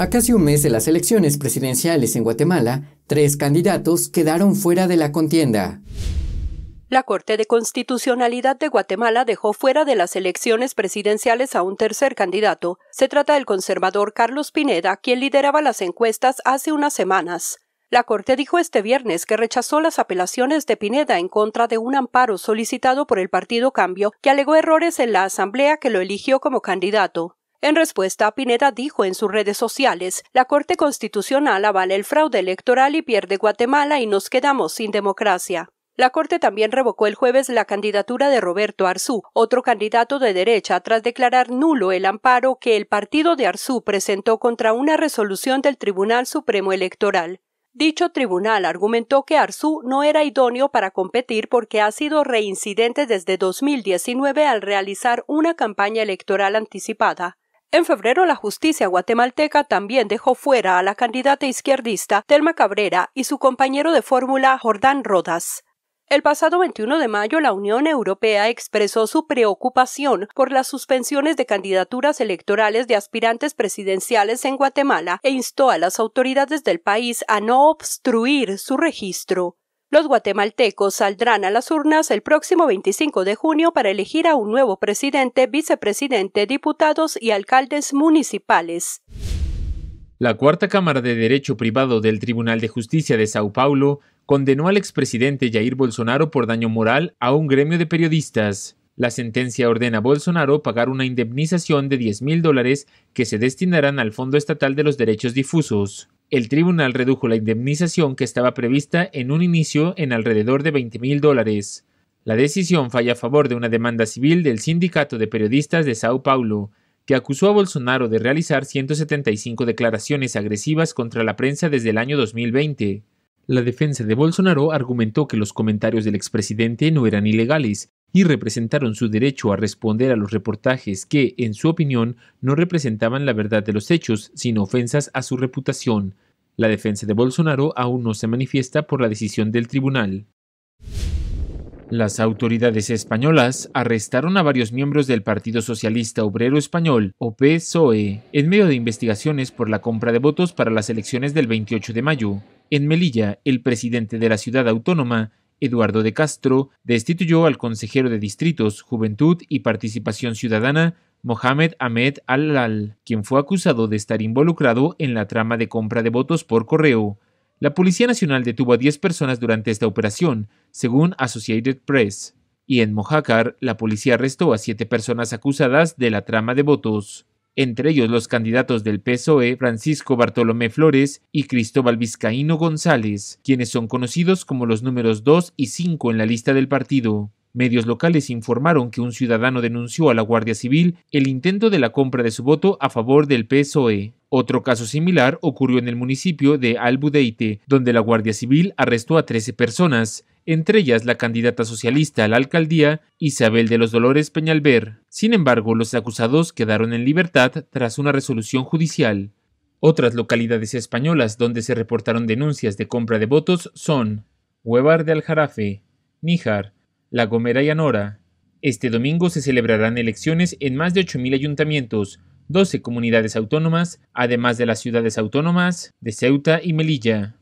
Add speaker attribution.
Speaker 1: A casi un mes de las elecciones presidenciales en Guatemala, tres candidatos quedaron fuera de la contienda. La Corte de Constitucionalidad de Guatemala dejó fuera de las elecciones presidenciales a un tercer candidato. Se trata del conservador Carlos Pineda, quien lideraba las encuestas hace unas semanas. La Corte dijo este viernes que rechazó las apelaciones de Pineda en contra de un amparo solicitado por el Partido Cambio, que alegó errores en la Asamblea que lo eligió como candidato. En respuesta, Pineda dijo en sus redes sociales, la Corte Constitucional avala el fraude electoral y pierde Guatemala y nos quedamos sin democracia. La Corte también revocó el jueves la candidatura de Roberto Arzú, otro candidato de derecha, tras declarar nulo el amparo que el partido de Arzú presentó contra una resolución del Tribunal Supremo Electoral. Dicho tribunal argumentó que Arzú no era idóneo para competir porque ha sido reincidente desde 2019 al realizar una campaña electoral anticipada. En febrero, la justicia guatemalteca también dejó fuera a la candidata izquierdista Telma Cabrera y su compañero de fórmula Jordán Rodas. El pasado 21 de mayo, la Unión Europea expresó su preocupación por las suspensiones de candidaturas electorales de aspirantes presidenciales en Guatemala e instó a las autoridades del país a no obstruir su registro. Los guatemaltecos saldrán a las urnas el próximo 25 de junio para elegir a un nuevo presidente, vicepresidente, diputados y alcaldes municipales.
Speaker 2: La Cuarta Cámara de Derecho Privado del Tribunal de Justicia de Sao Paulo condenó al expresidente Jair Bolsonaro por daño moral a un gremio de periodistas. La sentencia ordena a Bolsonaro pagar una indemnización de 10 mil dólares que se destinarán al Fondo Estatal de los Derechos Difusos el tribunal redujo la indemnización que estaba prevista en un inicio en alrededor de 20 mil dólares. La decisión falla a favor de una demanda civil del Sindicato de Periodistas de Sao Paulo, que acusó a Bolsonaro de realizar 175 declaraciones agresivas contra la prensa desde el año 2020. La defensa de Bolsonaro argumentó que los comentarios del expresidente no eran ilegales, y representaron su derecho a responder a los reportajes que, en su opinión, no representaban la verdad de los hechos, sino ofensas a su reputación. La defensa de Bolsonaro aún no se manifiesta por la decisión del tribunal. Las autoridades españolas arrestaron a varios miembros del Partido Socialista Obrero Español, o PSOE, en medio de investigaciones por la compra de votos para las elecciones del 28 de mayo. En Melilla, el presidente de la ciudad autónoma Eduardo de Castro, destituyó al consejero de distritos, Juventud y Participación Ciudadana, Mohamed Ahmed Al-Lal, quien fue acusado de estar involucrado en la trama de compra de votos por correo. La Policía Nacional detuvo a 10 personas durante esta operación, según Associated Press. Y en Mojácar, la policía arrestó a siete personas acusadas de la trama de votos entre ellos los candidatos del PSOE Francisco Bartolomé Flores y Cristóbal Vizcaíno González, quienes son conocidos como los números 2 y 5 en la lista del partido. Medios locales informaron que un ciudadano denunció a la Guardia Civil el intento de la compra de su voto a favor del PSOE. Otro caso similar ocurrió en el municipio de Albudeite, donde la Guardia Civil arrestó a 13 personas, entre ellas la candidata socialista a la alcaldía, Isabel de los Dolores Peñalver. Sin embargo, los acusados quedaron en libertad tras una resolución judicial. Otras localidades españolas donde se reportaron denuncias de compra de votos son Huevar de Aljarafe, Níjar, La Gomera y Anora. Este domingo se celebrarán elecciones en más de 8.000 ayuntamientos, 12 comunidades autónomas, además de las ciudades autónomas de Ceuta y Melilla.